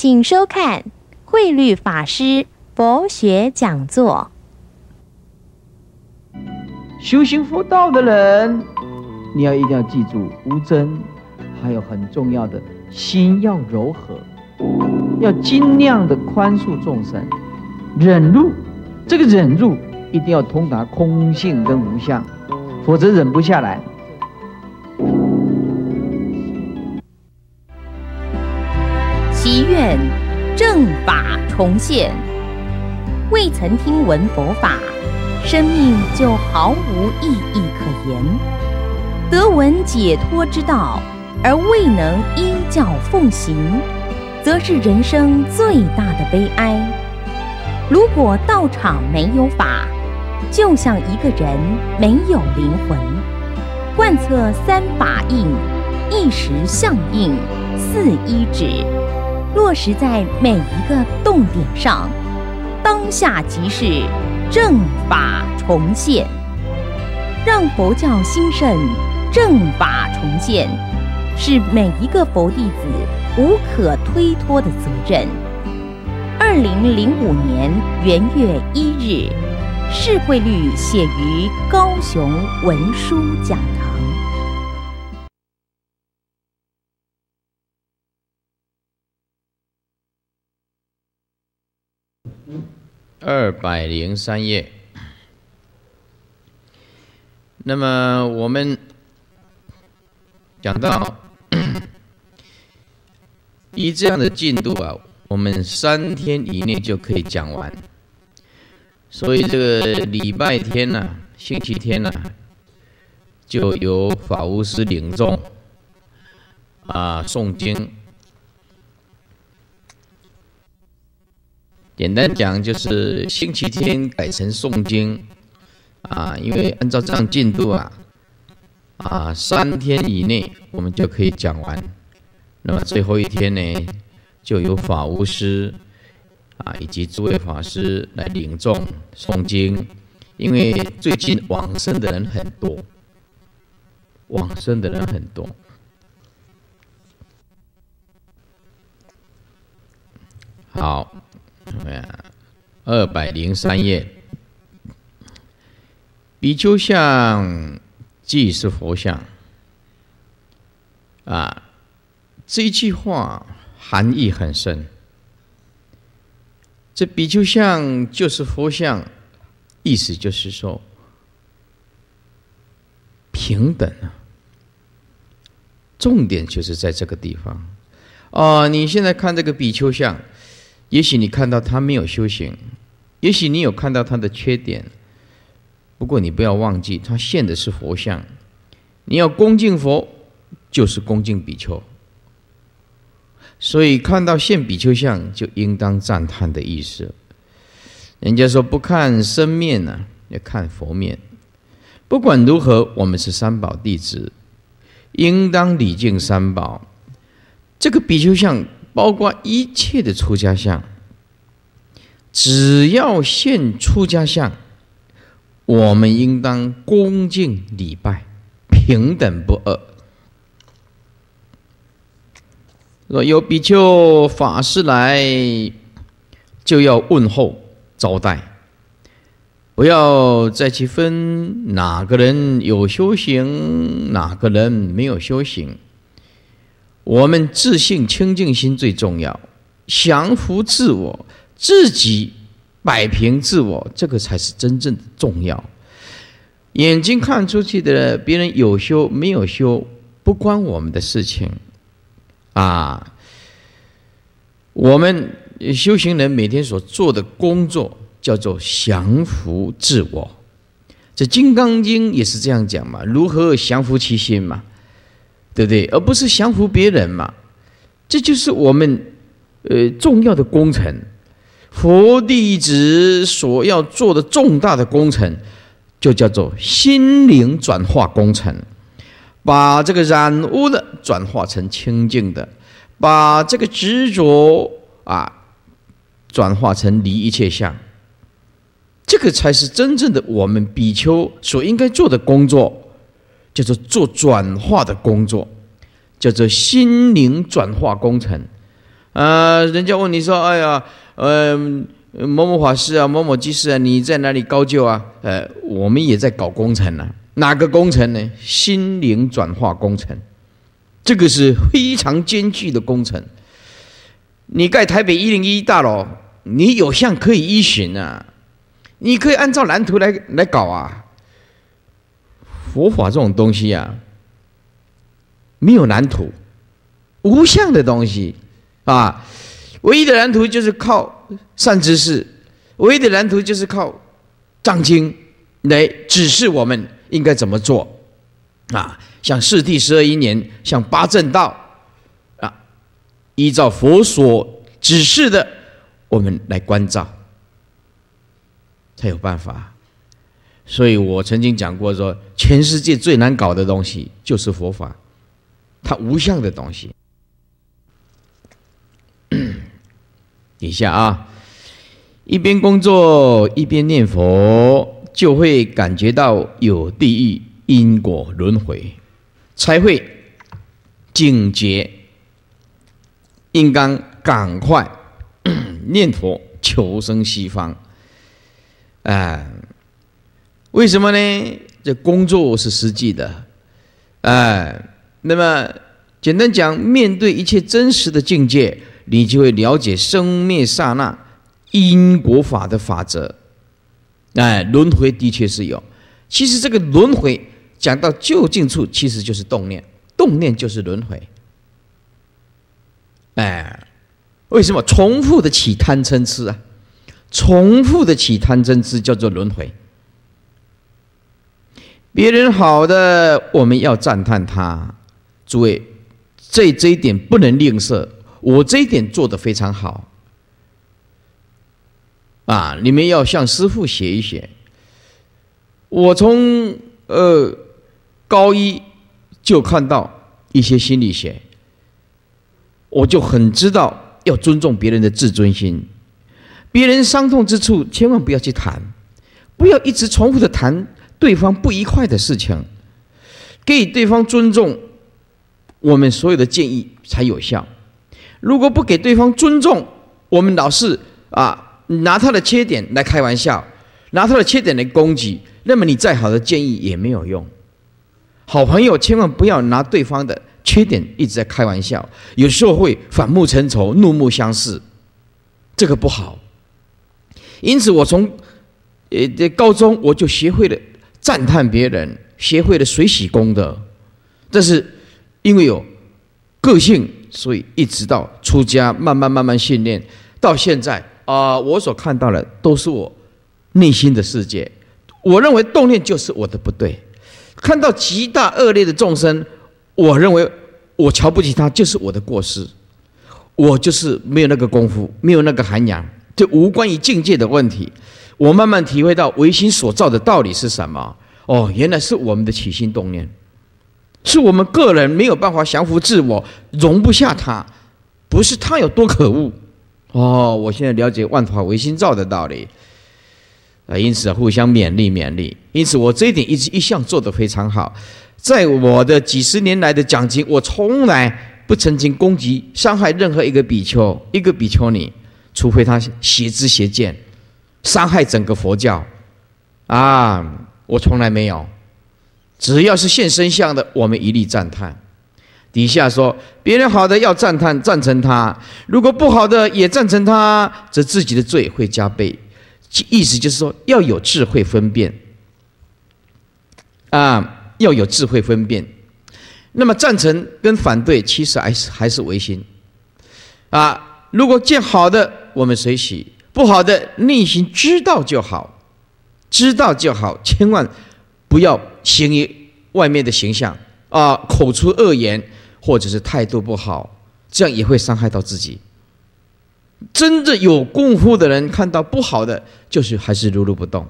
请收看慧律法师博学讲座。修行佛道的人，你要一定要记住无真，还有很重要的心要柔和，要尽量的宽恕众生，忍辱。这个忍辱一定要通达空性跟无相，否则忍不下来。愿正法重现。未曾听闻佛法，生命就毫无意义可言；得闻解脱之道，而未能依教奉行，则是人生最大的悲哀。如果道场没有法，就像一个人没有灵魂。贯彻三法印，一时相应，四依止。落实在每一个动点上，当下即是正法重现，让佛教兴盛，正法重现是每一个佛弟子无可推脱的责任。二零零五年元月一日，释慧律写于高雄文殊讲。堂。二百零三页。那么我们讲到，以这样的进度啊，我们三天以内就可以讲完。所以这个礼拜天呢，星期天呢，就由法务师领众啊诵经。简单讲，就是星期天改成诵经，啊，因为按照这样进度啊，啊，三天以内我们就可以讲完。那么最后一天呢，就由法务师啊以及诸位法师来领众诵经，因为最近往生的人很多，往生的人很多。好。啊，二百零三页，比丘像即是佛像。啊，这一句话含义很深。这比丘像就是佛像，意思就是说平等啊。重点就是在这个地方。哦，你现在看这个比丘像。也许你看到他没有修行，也许你有看到他的缺点，不过你不要忘记，他现的是佛像，你要恭敬佛，就是恭敬比丘，所以看到现比丘像，就应当赞叹的意思。人家说不看身面呢，要看佛面。不管如何，我们是三宝弟子，应当礼敬三宝。这个比丘像。包括一切的出家相，只要现出家相，我们应当恭敬礼拜，平等不二。若有比丘法师来，就要问候招待，不要再去分哪个人有修行，哪个人没有修行。我们自信、清净心最重要，降服自我，自己摆平自我，这个才是真正的重要。眼睛看出去的，别人有修没有修，不关我们的事情，啊！我们修行人每天所做的工作，叫做降服自我。这《金刚经》也是这样讲嘛，如何降服其心嘛？对不对？而不是降服别人嘛，这就是我们呃重要的工程，佛弟子所要做的重大的工程，就叫做心灵转化工程，把这个染污的转化成清净的，把这个执着啊转化成离一切相，这个才是真正的我们比丘所应该做的工作。叫做做转化的工作，叫做心灵转化工程。呃，人家问你说：“哎呀，呃，某某法师啊，某某居士啊，你在哪里高就啊？”呃，我们也在搞工程呢。哪个工程呢？心灵转化工程。这个是非常艰巨的工程。你盖台北一零一大楼，你有相可以依循啊，你可以按照蓝图来来搞啊。佛法这种东西呀，没有蓝图，无相的东西啊。唯一的蓝图就是靠善知识，唯一的蓝图就是靠藏经来指示我们应该怎么做啊。像四第十二一年，像八正道啊，依照佛所指示的，我们来关照，才有办法。所以我曾经讲过说。全世界最难搞的东西就是佛法，它无相的东西。底 下啊，一边工作一边念佛，就会感觉到有地狱、因果、轮回，才会警觉，应当赶快 念佛求生西方。哎，为什么呢？这工作是实际的，哎，那么简单讲，面对一切真实的境界，你就会了解生灭刹那因果法的法则。哎，轮回的确是有。其实这个轮回讲到就近处，其实就是动念，动念就是轮回。哎，为什么重复的起贪嗔痴啊？重复的起贪嗔痴叫做轮回。别人好的，我们要赞叹他。诸位，这这一点不能吝啬。我这一点做得非常好，啊，你们要向师傅学一学。我从呃高一就看到一些心理学，我就很知道要尊重别人的自尊心。别人伤痛之处，千万不要去谈，不要一直重复的谈。对方不愉快的事情，给对方尊重，我们所有的建议才有效。如果不给对方尊重，我们老是啊拿他的缺点来开玩笑，拿他的缺点来攻击，那么你再好的建议也没有用。好朋友千万不要拿对方的缺点一直在开玩笑，有时候会反目成仇，怒目相视，这个不好。因此，我从呃高中我就学会了。赞叹别人学会了水洗功德。但是因为有个性，所以一直到出家，慢慢慢慢训练，到现在啊，我所看到的都是我内心的世界。我认为动念就是我的不对，看到极大恶劣的众生，我认为我瞧不起他就是我的过失，我就是没有那个功夫，没有那个涵养，就无关于境界的问题。我慢慢体会到唯心所造的道理是什么？哦，原来是我们的起心动念，是我们个人没有办法降服自我，容不下他，不是他有多可恶。哦，我现在了解万法唯心造的道理。啊，因此互相勉励，勉励。因此，我这一点一直一向做的非常好。在我的几十年来的讲经，我从来不曾经攻击、伤害任何一个比丘、一个比丘尼，除非他邪知邪见。伤害整个佛教，啊，我从来没有。只要是现身相的，我们一律赞叹。底下说别人好的要赞叹，赞成他；如果不好的也赞成他，则自己的罪会加倍。意思就是说要有智慧分辨，啊，要有智慧分辨。那么赞成跟反对，其实还是还是唯心。啊，如果见好的，我们随喜。不好的内心知道就好，知道就好，千万不要行于外面的形象啊！口出恶言或者是态度不好，这样也会伤害到自己。真正有功夫的人，看到不好的，就是还是如如不动，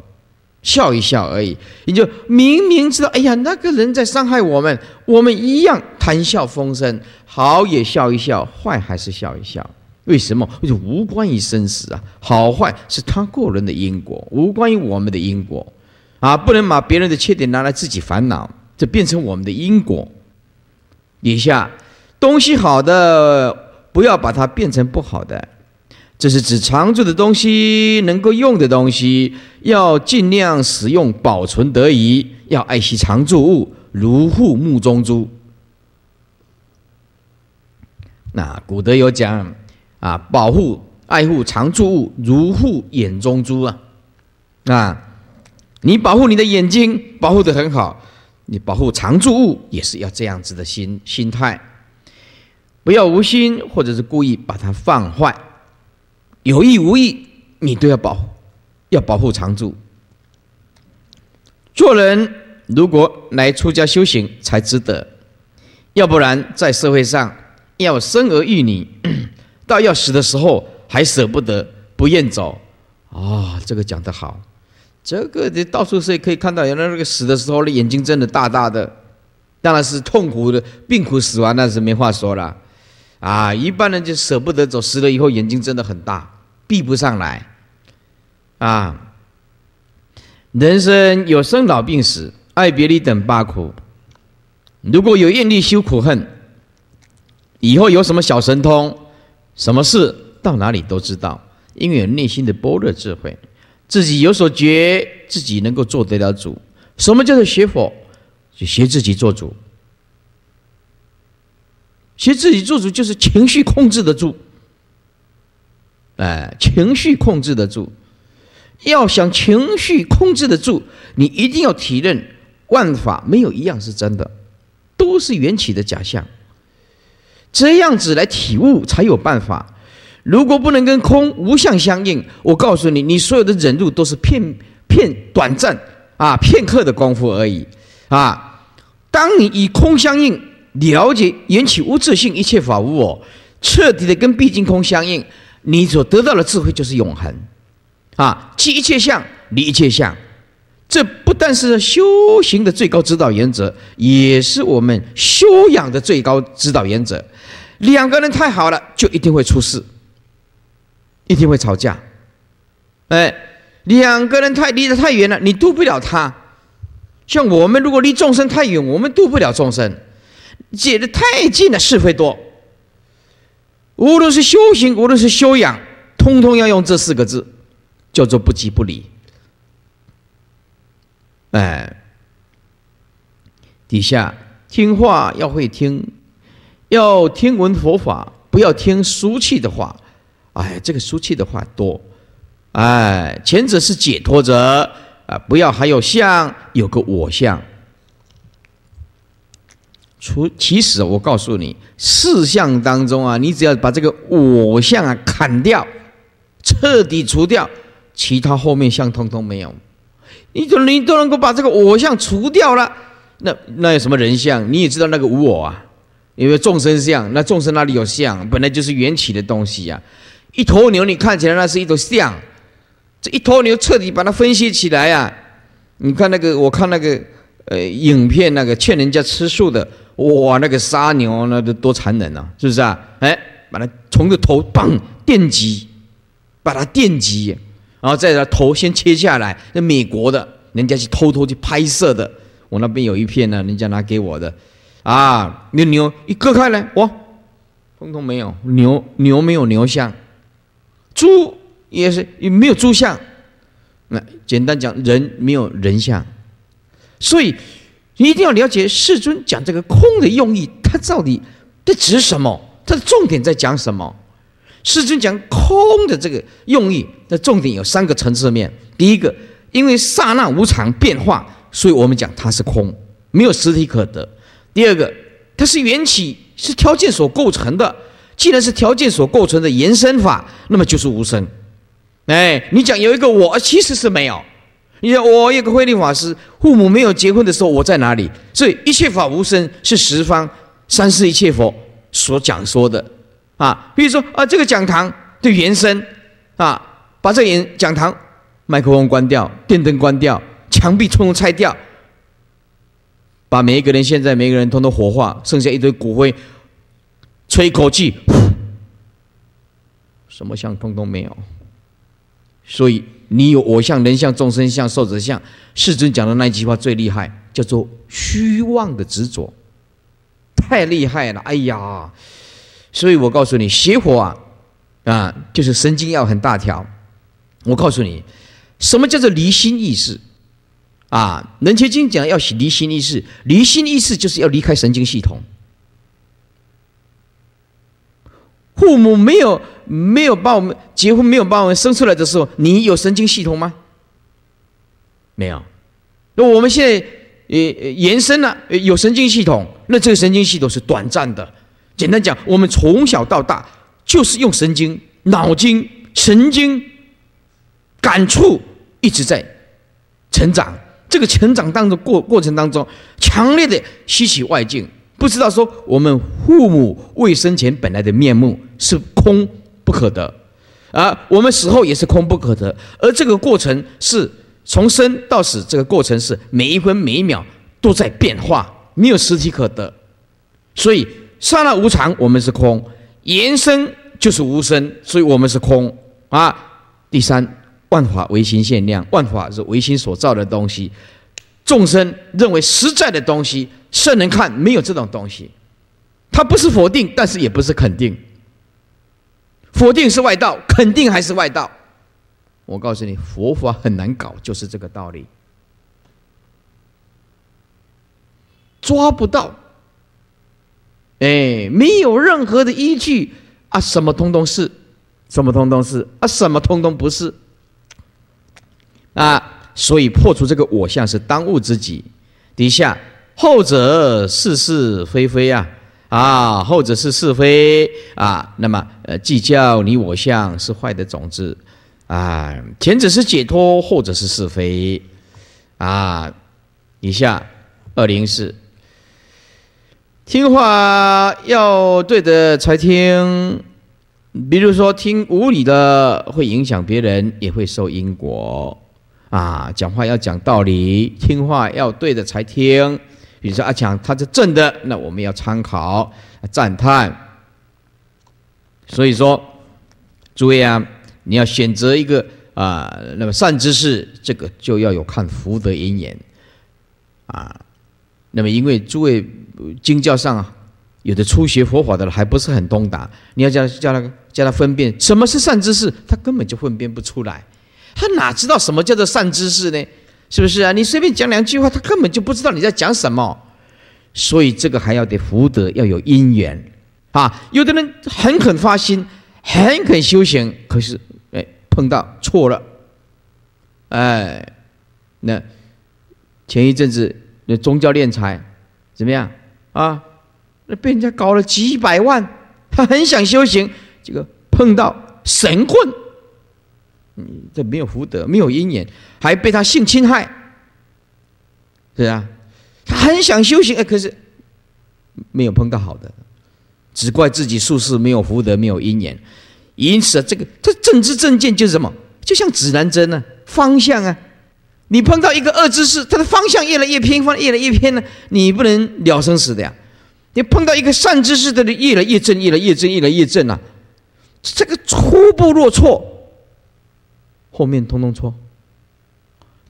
笑一笑而已。也就明明知道，哎呀，那个人在伤害我们，我们一样谈笑风生，好也笑一笑，坏还是笑一笑。为什么？就无关于生死啊，好坏是他个人的因果，无关于我们的因果，啊，不能把别人的缺点拿来自己烦恼，这变成我们的因果。以下，东西好的不要把它变成不好的，这是指常住的东西，能够用的东西要尽量使用，保存得宜，要爱惜常住物，如护目中珠。那古德有讲。啊，保护爱护常住物如护眼中珠啊！啊，你保护你的眼睛保护的很好，你保护常住物也是要这样子的心心态，不要无心或者是故意把它放坏，有意无意你都要保，护，要保护常住。做人如果来出家修行才值得，要不然在社会上要生儿育女。到要死的时候还舍不得不愿走，啊，这个讲得好，这个你到处是可以看到，原来那个死的时候那眼睛睁得大大的，当然是痛苦的病苦死亡，那是没话说了，啊，一般人就舍不得走，死了以后眼睛睁得很大，闭不上来，啊，人生有生老病死，爱别离等八苦，如果有厌力修苦恨，以后有什么小神通？什么事到哪里都知道，因为有内心的般若智慧，自己有所觉，自己能够做得了主。什么叫做学佛？就学自己做主，学自己做主就是情绪控制得住。哎，情绪控制得住，要想情绪控制得住，你一定要体认万法没有一样是真的，都是缘起的假象。这样子来体悟才有办法。如果不能跟空无相相应，我告诉你，你所有的忍辱都是片片短暂啊，片刻的功夫而已啊。当你以空相应，了解缘起无自性，一切法无我，彻底的跟毕竟空相应，你所得到的智慧就是永恒啊。即一切相，离一切相。这不但是修行的最高指导原则，也是我们修养的最高指导原则。两个人太好了，就一定会出事，一定会吵架。哎，两个人太离得太远了，你渡不了他。像我们如果离众生太远，我们渡不了众生；解得太近了，是非多。无论是修行，无论是修养，通通要用这四个字，叫做不急不离。哎，底下听话要会听，要听闻佛法，不要听俗气的话。哎，这个俗气的话多。哎，前者是解脱者啊，不要还有相，有个我相。除其实我告诉你，四相当中啊，你只要把这个我相啊砍掉，彻底除掉，其他后面相通通没有。你都你都能够把这个我相除掉了，那那有什么人相？你也知道那个无我啊，因为众生相，那众生哪里有相？本来就是缘起的东西呀。一头牛你看起来那是一头象，这一头牛彻底把它分析起来呀。你看那个，我看那个，呃，影片那个劝人家吃素的，哇，那个杀牛那多残忍啊，是不是啊？哎，把它从个头棒电击，把它电击。然后再把头先切下来，那美国的人家去偷偷去拍摄的，我那边有一片呢，人家拿给我的，啊，牛牛一割开来，我，通通没有，牛牛没有牛相，猪也是也没有猪相，来简单讲，人没有人相，所以一定要了解世尊讲这个空的用意，他到底在指什么，他的重点在讲什么。世尊讲空的这个用意那重点有三个层次面：第一个，因为刹那无常变化，所以我们讲它是空，没有实体可得；第二个，它是缘起，是条件所构成的。既然是条件所构成的延伸法，那么就是无生。哎，你讲有一个我，其实是没有。你说我有个慧立法师，父母没有结婚的时候，我在哪里？所以一切法无生，是十方三世一切佛所讲说的。啊，比如说啊，这个讲堂的原声啊，把这演讲堂麦克风关掉，电灯关掉，墙壁通通拆掉，把每一个人现在每一个人通通火化，剩下一堆骨灰，吹一口气，什么像通通没有。所以你有我像人像众生像寿者像，世尊讲的那句话最厉害，叫做虚妄的执着，太厉害了。哎呀！所以我告诉你，邪火啊，啊，就是神经要很大条。我告诉你，什么叫做离心意识？啊，能伽经讲要离心意识，离心意识就是要离开神经系统。父母没有没有把我们结婚没有把我们生出来的时候，你有神经系统吗？没有。那我们现在呃延伸了，有神经系统，那这个神经系统是短暂的。简单讲，我们从小到大就是用神经、脑筋、神经感触一直在成长。这个成长当中过过程当中，强烈的吸取外境，不知道说我们父母未生前本来的面目是空不可得，而我们死后也是空不可得。而这个过程是从生到死，这个过程是每一分每一秒都在变化，没有实体可得，所以。刹那无常，我们是空；延伸就是无声，所以我们是空啊。第三，万法唯心限量，万法是唯心所造的东西。众生认为实在的东西，圣人看没有这种东西。他不是否定，但是也不是肯定。否定是外道，肯定还是外道。我告诉你，佛法很难搞，就是这个道理。抓不到。哎，没有任何的依据，啊，什么通通是，什么通通是，啊，什么通通不是，啊，所以破除这个我相是当务之急。底下后者是是非非啊，啊，后者是是非啊，那么呃，计较你我相是坏的种子，啊，前者是解脱，后者是是非，啊，以下二零四。听话要对的才听，比如说听无理的会影响别人，也会受因果啊。讲话要讲道理，听话要对的才听。比如说啊，强他是正的，那我们要参考赞叹。所以说，诸位啊，你要选择一个啊，那么善知识，这个就要有看福德因缘啊。那么，因为诸位经教上啊，有的初学佛法的人还不是很通达，你要他叫他叫他分辨什么是善知识，他根本就分辨不出来，他哪知道什么叫做善知识呢？是不是啊？你随便讲两句话，他根本就不知道你在讲什么，所以这个还要得福德，要有因缘啊。有的人很肯发心，很肯修行，可是哎，碰到错了，哎，那前一阵子。那宗教练财，怎么样啊？那被人家搞了几百万，他很想修行，这个碰到神棍，嗯，这没有福德，没有因缘，还被他性侵害，是啊，他很想修行，哎，可是没有碰到好的，只怪自己术士没有福德，没有因缘，因此啊，这个他正知正见就是什么，就像指南针呢，方向啊。你碰到一个恶知识，它的方向越来越偏，方向越来越偏呢，你不能了生死的呀。你碰到一个善知识，的越来越正，越来越正，越来越正啊。这个初步若错，后面通通错。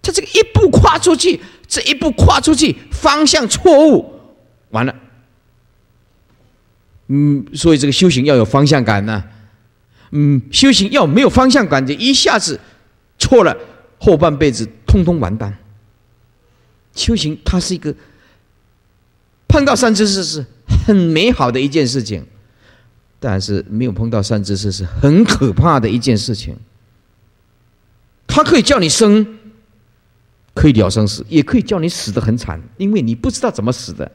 他这个一步跨出去，这一步跨出去方向错误，完了。嗯，所以这个修行要有方向感呢。嗯，修行要没有方向感，就一下子错了。后半辈子通通完蛋。修行，它是一个碰到善知识是很美好的一件事情，但是没有碰到善知识是很可怕的一件事情。它可以叫你生，可以了生死，也可以叫你死的很惨，因为你不知道怎么死的。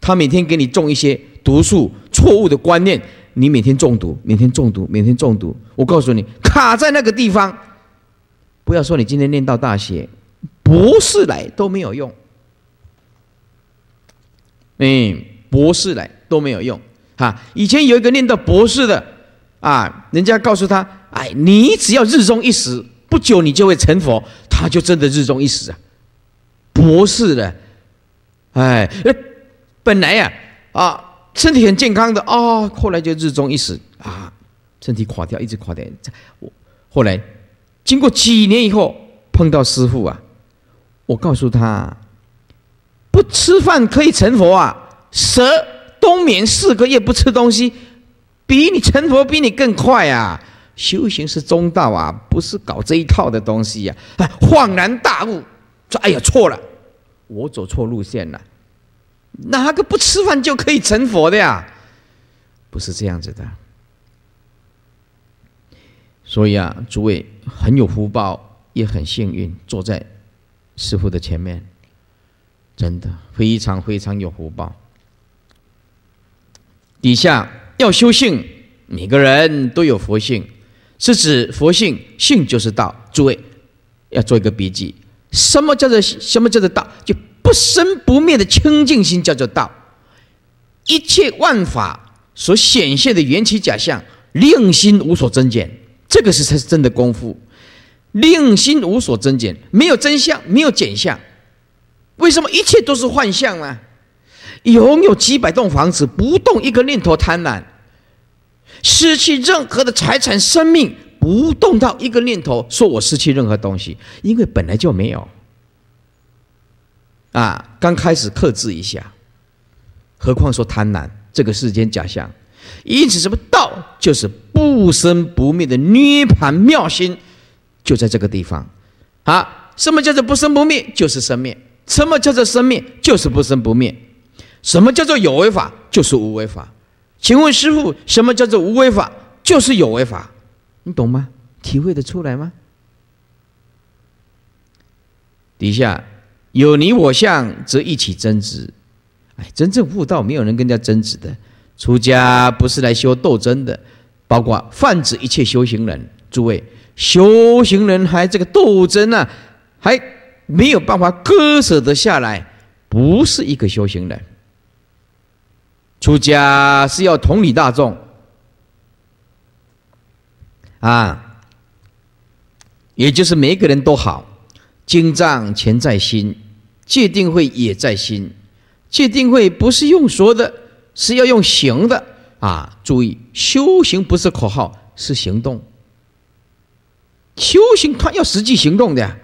他每天给你种一些毒素、错误的观念，你每天中毒，每天中毒，每天中毒。我告诉你，卡在那个地方。不要说你今天念到大学、博士来都没有用，嗯，博士来都没有用哈。以前有一个念到博士的啊，人家告诉他：“哎，你只要日中一死，不久你就会成佛。”他就真的日中一死啊，博士的，哎，本来呀啊，身体很健康的啊，后来就日中一死啊，身体垮掉，一直垮掉，我后来。经过几年以后碰到师傅啊，我告诉他，不吃饭可以成佛啊，蛇冬眠四个月不吃东西，比你成佛比你更快啊！修行是中道啊，不是搞这一套的东西呀。恍然大悟，说：“哎呀，错了，我走错路线了，哪个不吃饭就可以成佛的呀？不是这样子的。”所以啊，诸位很有福报，也很幸运，坐在师傅的前面，真的非常非常有福报。底下要修性，每个人都有佛性，是指佛性，性就是道。诸位要做一个笔记，什么叫做什么叫做道？就不生不灭的清净心叫做道，一切万法所显现的缘起假象，令心无所增减。这个是才是真的功夫，令心无所增减，没有真相，没有减相。为什么一切都是幻象呢？拥有几百栋房子，不动一个念头贪婪，失去任何的财产、生命，不动到一个念头，说我失去任何东西，因为本来就没有。啊，刚开始克制一下，何况说贪婪，这个世间假象。因此，什么道就是不生不灭的涅盘妙心，就在这个地方。啊，什么叫做不生不灭？就是生灭。什么叫做生灭？就是不生不灭。什么叫做有为法？就是无为法。请问师傅，什么叫做无为法？就是有为法。你懂吗？体会的出来吗？底下有你我相，则一起争执。哎，真正悟道，没有人跟人家争执的。出家不是来修斗争的，包括泛指一切修行人。诸位，修行人还这个斗争呢，还没有办法割舍得下来，不是一个修行人。出家是要同理大众，啊，也就是每个人都好，经藏全在心，戒定慧也在心，戒定慧不是用说的。是要用行的啊！注意，修行不是口号，是行动。修行要实际行动的，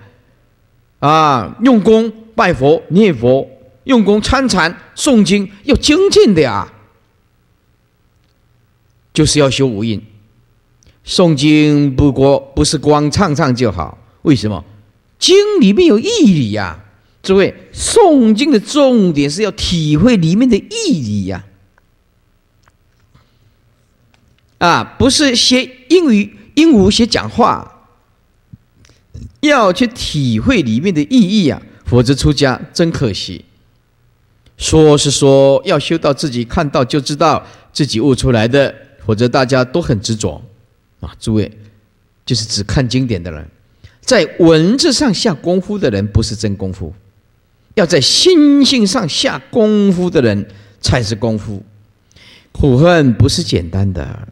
啊，用功、拜佛、念佛、用功参禅、诵经，要精进的啊。就是要修无印，诵经不过不是光唱唱就好，为什么？经里面有义理呀，诸位，诵经的重点是要体会里面的义理呀。啊，不是学英语，鹦鹉学讲话，要去体会里面的意义啊！否则出家真可惜。说是说要修到自己看到就知道，自己悟出来的，否则大家都很执着啊。诸位，就是只看经典的人，在文字上下功夫的人不是真功夫，要在心性上下功夫的人才是功夫。苦恨不是简单的。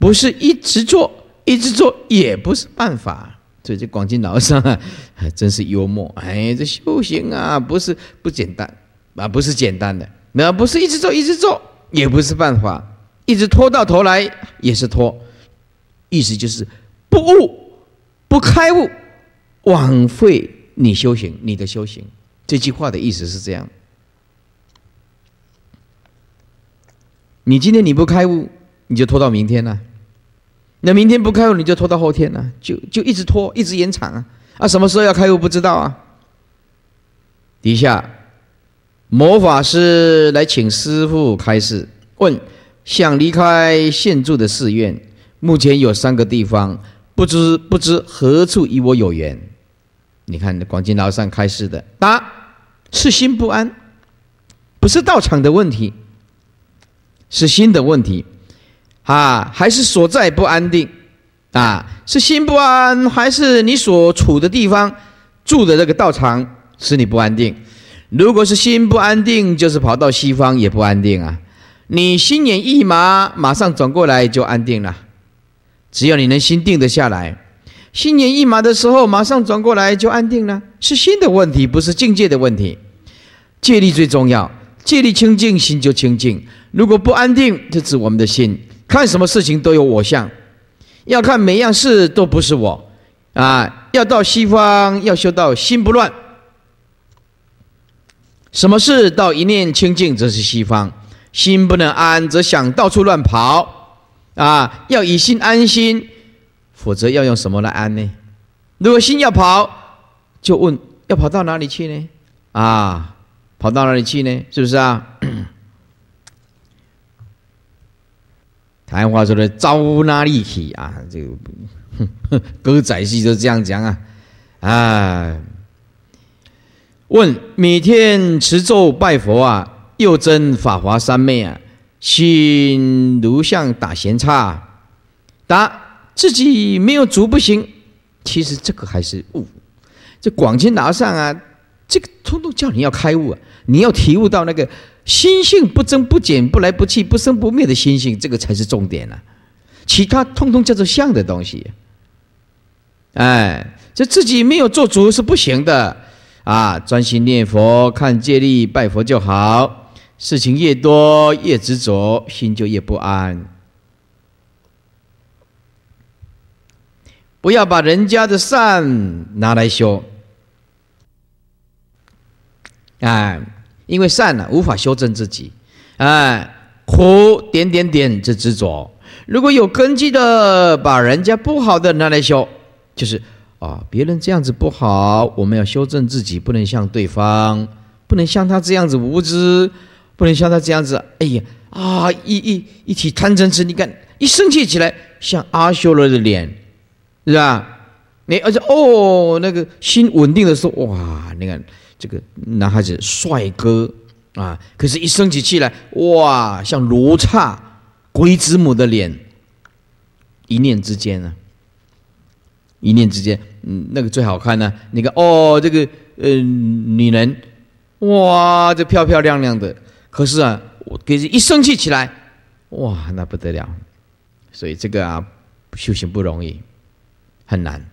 不是一直做，一直做也不是办法。所以这广进老师啊，还 真是幽默。哎，这修行啊，不是不简单啊，不是简单的。那不是一直做，一直做也不是办法，一直拖到头来也是拖。意思就是，不悟不开悟，枉费你修行。你的修行，这句话的意思是这样。你今天你不开悟，你就拖到明天了。那明天不开会，你就拖到后天了，就就一直拖，一直延长啊！啊，什么时候要开会不知道啊。底下，魔法师来请师傅开示，问：想离开现住的寺院，目前有三个地方，不知不知何处与我有缘？你看广金老上开示的，答：是心不安，不是到场的问题，是心的问题。啊，还是所在不安定，啊，是心不安，还是你所处的地方，住的这个道场使你不安定？如果是心不安定，就是跑到西方也不安定啊。你心眼一麻，马上转过来就安定了。只要你能心定得下来，心眼一麻的时候，马上转过来就安定了。是心的问题，不是境界的问题。戒力最重要，戒力清净，心就清净。如果不安定，是指我们的心。看什么事情都有我相，要看每样事都不是我，啊，要到西方要修到心不乱，什么事到一念清净则是西方，心不能安则想到处乱跑，啊，要以心安心，否则要用什么来安呢？如果心要跑，就问要跑到哪里去呢？啊，跑到哪里去呢？是不是啊？还话说的“招哪里去啊？就歌仔戏就这样讲啊。啊。问每天持咒拜佛啊，又尊法华三昧啊，信如像打闲岔。答：自己没有足不行。其实这个还是悟。这广钦达上啊，这个通通叫你要开悟啊，你要体悟到那个。心性不增不减不来不去不生不灭的心性，这个才是重点啊，其他通通叫做相的东西。哎，这自己没有做主是不行的啊！专心念佛、看戒律、拜佛就好。事情越多越执着，心就越不安。不要把人家的善拿来修，哎。因为善呢，无法修正自己，哎，苦点点点这执着。如果有根基的，把人家不好的拿来修，就是啊，别人这样子不好，我们要修正自己，不能像对方，不能像他这样子无知，不能像他这样子。哎呀啊，一一一起贪嗔痴，你看一生气起来，像阿修罗的脸，是吧？你而且哦，那个心稳定的时候，哇，你看。这个男孩子帅哥啊，可是一生起气来，哇，像罗刹鬼子母的脸，一念之间啊，一念之间，嗯，那个最好看呢。你看哦，这个呃女人，哇，这漂漂亮亮的，可是啊，我给人一生气起来，哇，那不得了。所以这个啊，修行不容易，很难。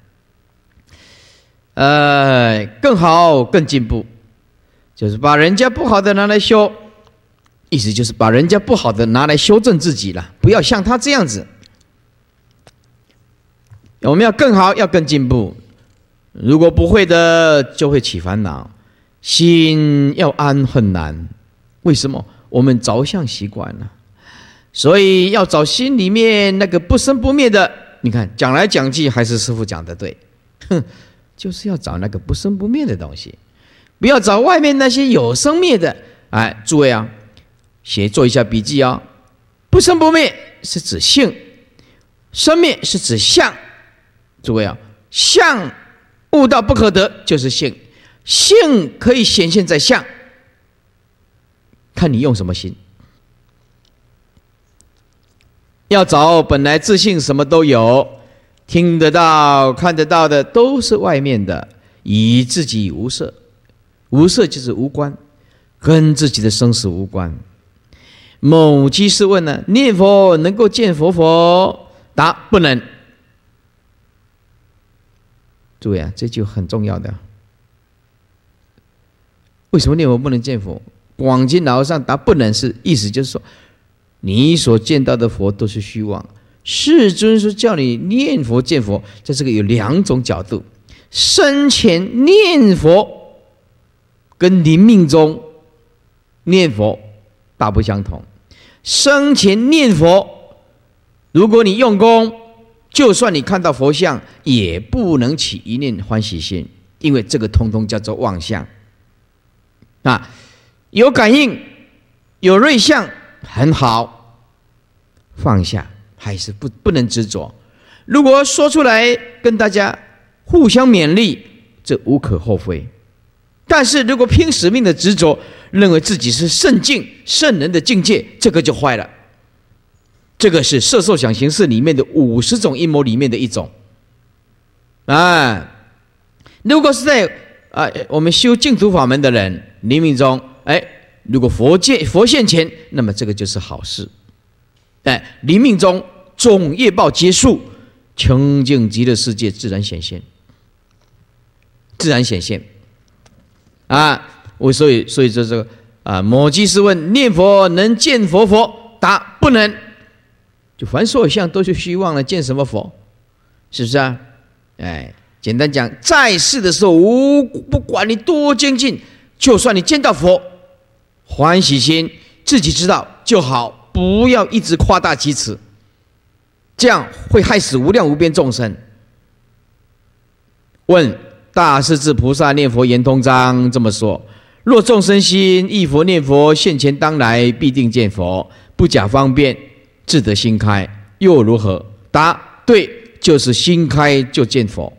呃，更好，更进步，就是把人家不好的拿来修，意思就是把人家不好的拿来修正自己了。不要像他这样子，我们要更好，要更进步。如果不会的，就会起烦恼，心要安很难。为什么？我们着相习惯了，所以要找心里面那个不生不灭的。你看，讲来讲去还是师傅讲的对，哼。就是要找那个不生不灭的东西，不要找外面那些有生灭的。哎，诸位啊，写做一下笔记啊。不生不灭是指性，生灭是指相。诸位啊，相悟道不可得，就是性。性可以显现在相，看你用什么心。要找本来自信什么都有。听得到、看得到的都是外面的，与自己无色，无色就是无关，跟自己的生死无关。某居士问呢：念佛能够见佛？佛答：不能。注意啊，这就很重要的。为什么念佛不能见佛？广经老和尚答：不能，是意思就是说，你所见到的佛都是虚妄。世尊说：“叫你念佛见佛，在这个有两种角度。生前念佛跟临命中念佛大不相同。生前念佛，如果你用功，就算你看到佛像，也不能起一念欢喜心，因为这个通通叫做妄想。啊，有感应，有瑞相，很好，放下。”还是不不能执着。如果说出来跟大家互相勉励，这无可厚非。但是如果拼使命的执着，认为自己是圣境、圣人的境界，这个就坏了。这个是色受想行识里面的五十种阴谋里面的一种。啊，如果是在啊，我们修净土法门的人，临命中，哎，如果佛界佛现前，那么这个就是好事。哎，临命中总业报结束，清净极的世界自然显现，自然显现。啊，我所以，所以这这个啊，某居士问：念佛能见佛？佛答：不能。就凡所有相，都是虚妄的。见什么佛？是不是啊？哎，简单讲，在世的时候，无不管你多精进，就算你见到佛，欢喜心自己知道就好，不要一直夸大其词。这样会害死无量无边众生。问大势至菩萨念佛言通章这么说：若众生心忆佛念佛，现前当来必定见佛。不假方便，自得心开，又如何？答：对，就是心开就见佛。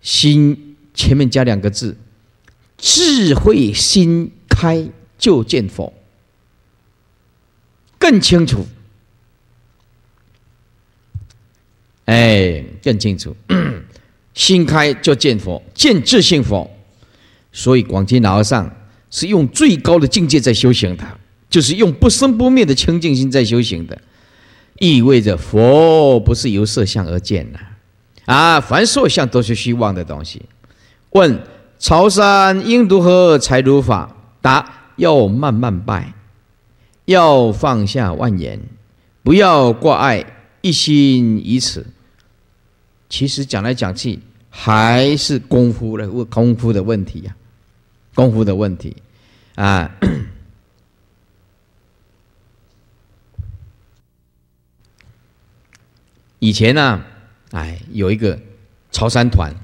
心前面加两个字，智慧心开就见佛，更清楚。哎，更清楚，心 开就见佛，见自性佛。所以广钦老和尚是用最高的境界在修行的，就是用不生不灭的清净心在修行的，意味着佛不是由色相而见的、啊，凡所相都是虚妄的东西。问：朝山应如何才如法？答：要慢慢拜，要放下万言，不要挂碍，一心于此。其实讲来讲去还是功夫的功夫的问题呀，功夫的问题啊。以前呢，哎，有一个潮汕团。